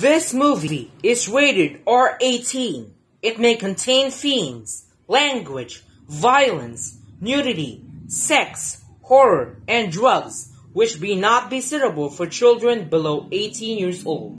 This movie is rated R18. It may contain themes, language, violence, nudity, sex, horror, and drugs, which may not be suitable for children below 18 years old.